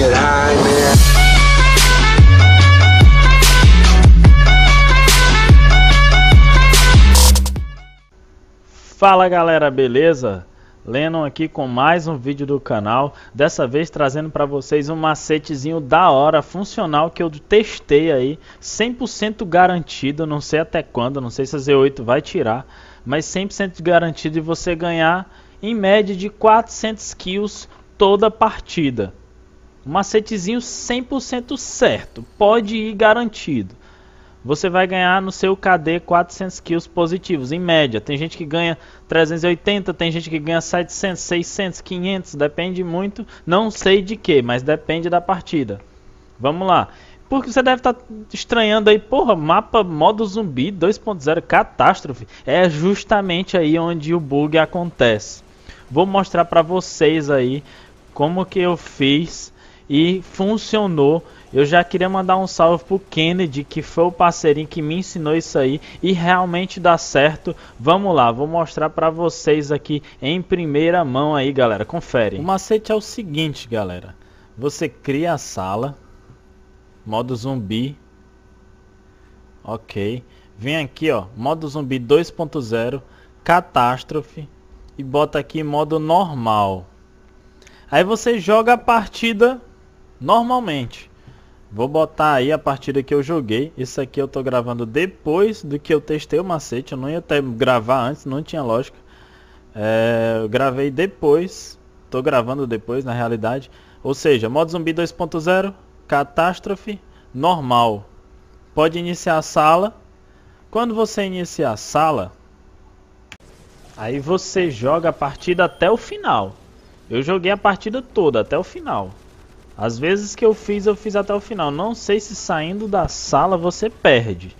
get high, man. Fala galera, beleza? Lennon aqui com mais um vídeo do canal, dessa vez trazendo para vocês um macetezinho da hora, funcional, que eu testei aí, 100% garantido, não sei até quando, não sei se a Z8 vai tirar, mas 100% garantido e você ganhar em média de 400 kills toda partida. Um macetezinho 100% certo, pode ir garantido. Você vai ganhar no seu KD 400 kills positivos, em média. Tem gente que ganha 380, tem gente que ganha 700, 600, 500, depende muito. Não sei de que, mas depende da partida. Vamos lá. Porque você deve estar tá estranhando aí, porra, mapa modo zumbi 2.0 catástrofe. É justamente aí onde o bug acontece. Vou mostrar para vocês aí como que eu fiz e funcionou. Eu já queria mandar um salve pro Kennedy, que foi o parceirinho que me ensinou isso aí e realmente dá certo. Vamos lá, vou mostrar para vocês aqui em primeira mão aí, galera. Confere. O macete é o seguinte, galera. Você cria a sala, modo zumbi. OK. Vem aqui, ó, modo zumbi 2.0, catástrofe e bota aqui modo normal. Aí você joga a partida normalmente. Vou botar aí a partida que eu joguei. Isso aqui eu tô gravando depois do que eu testei o macete. Eu não ia até gravar antes, não tinha lógica. É, eu gravei depois. Tô gravando depois, na realidade. Ou seja, modo zumbi 2.0, catástrofe, normal. Pode iniciar a sala. Quando você iniciar a sala, aí você joga a partida até o final. Eu joguei a partida toda, até o final. As vezes que eu fiz, eu fiz até o final. Não sei se saindo da sala você perde.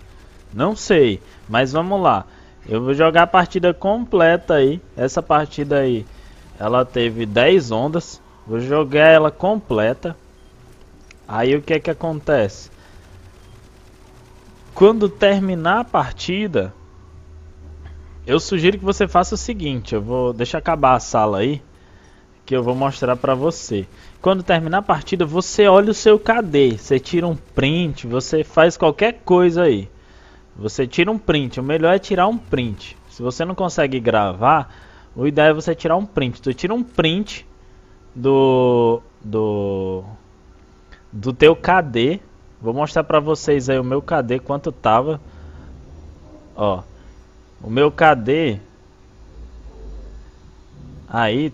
Não sei, mas vamos lá. Eu vou jogar a partida completa aí. Essa partida aí, ela teve 10 ondas. Vou jogar ela completa. Aí o que é que acontece? Quando terminar a partida, eu sugiro que você faça o seguinte. Eu vou deixar acabar a sala aí que eu vou mostrar para você. Quando terminar a partida, você olha o seu KD, você tira um print, você faz qualquer coisa aí. Você tira um print, o melhor é tirar um print. Se você não consegue gravar, o ideal é você tirar um print. Tu tira um print do do do teu KD. Vou mostrar para vocês aí o meu KD quanto tava. Ó. O meu KD aí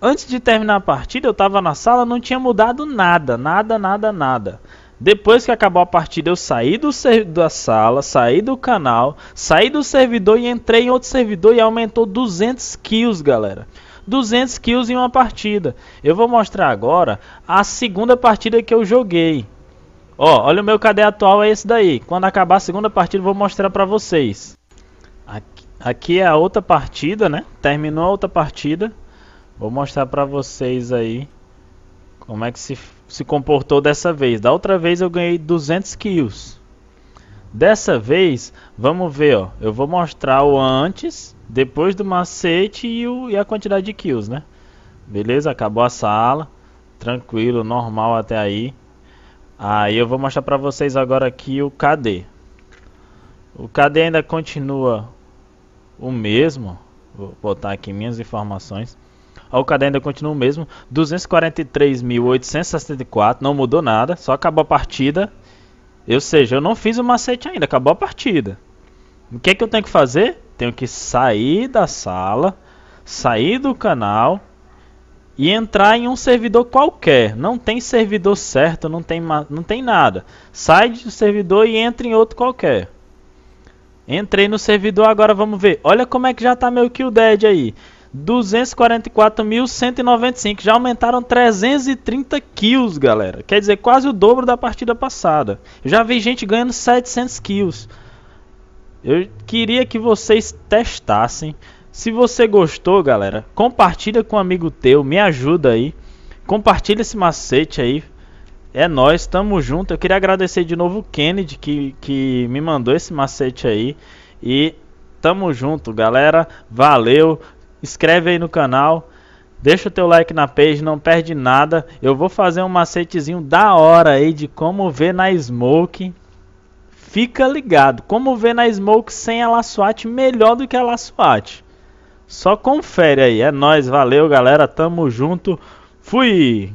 Antes de terminar a partida, eu estava na sala, não tinha mudado nada, nada, nada, nada. Depois que acabou a partida, eu saí do da sala, saí do canal, saí do servidor e entrei em outro servidor e aumentou 200 kills, galera. 200 kills em uma partida. Eu vou mostrar agora a segunda partida que eu joguei. Ó, olha o meu cadê atual é esse daí. Quando acabar a segunda partida, eu vou mostrar pra vocês. Aqui, aqui é a outra partida, né? Terminou a outra partida. Vou mostrar pra vocês aí como é que se, se comportou dessa vez. Da outra vez eu ganhei 200 kills. Dessa vez, vamos ver, ó. Eu vou mostrar o antes, depois do macete e, o, e a quantidade de kills, né? Beleza? Acabou a sala. Tranquilo, normal até aí. Aí eu vou mostrar pra vocês agora aqui o KD. O KD ainda continua o mesmo. Vou botar aqui minhas informações o caderno ainda continua o mesmo. 243.864, não mudou nada, só acabou a partida. Ou seja, eu não fiz o macete ainda, acabou a partida. O que, é que eu tenho que fazer? Tenho que sair da sala, sair do canal e entrar em um servidor qualquer. Não tem servidor certo, não tem, não tem nada. Sai do servidor e entra em outro qualquer. Entrei no servidor, agora vamos ver. Olha como é que já tá meu kill dead aí. 244.195. Já aumentaram 330 quilos, galera. Quer dizer, quase o dobro da partida passada. Já vi gente ganhando 700 quilos. Eu queria que vocês testassem. Se você gostou, galera, compartilha com um amigo teu, me ajuda aí. Compartilha esse macete aí. É nós, tamo junto. Eu queria agradecer de novo o Kennedy que, que me mandou esse macete aí. E tamo junto, galera. Valeu inscreve aí no canal, deixa o teu like na page, não perde nada. Eu vou fazer um macetezinho da hora aí de como ver na Smoke. Fica ligado, como ver na Smoke sem a SWAT melhor do que a SWAT. Só confere aí, é nós, valeu galera, tamo junto. Fui!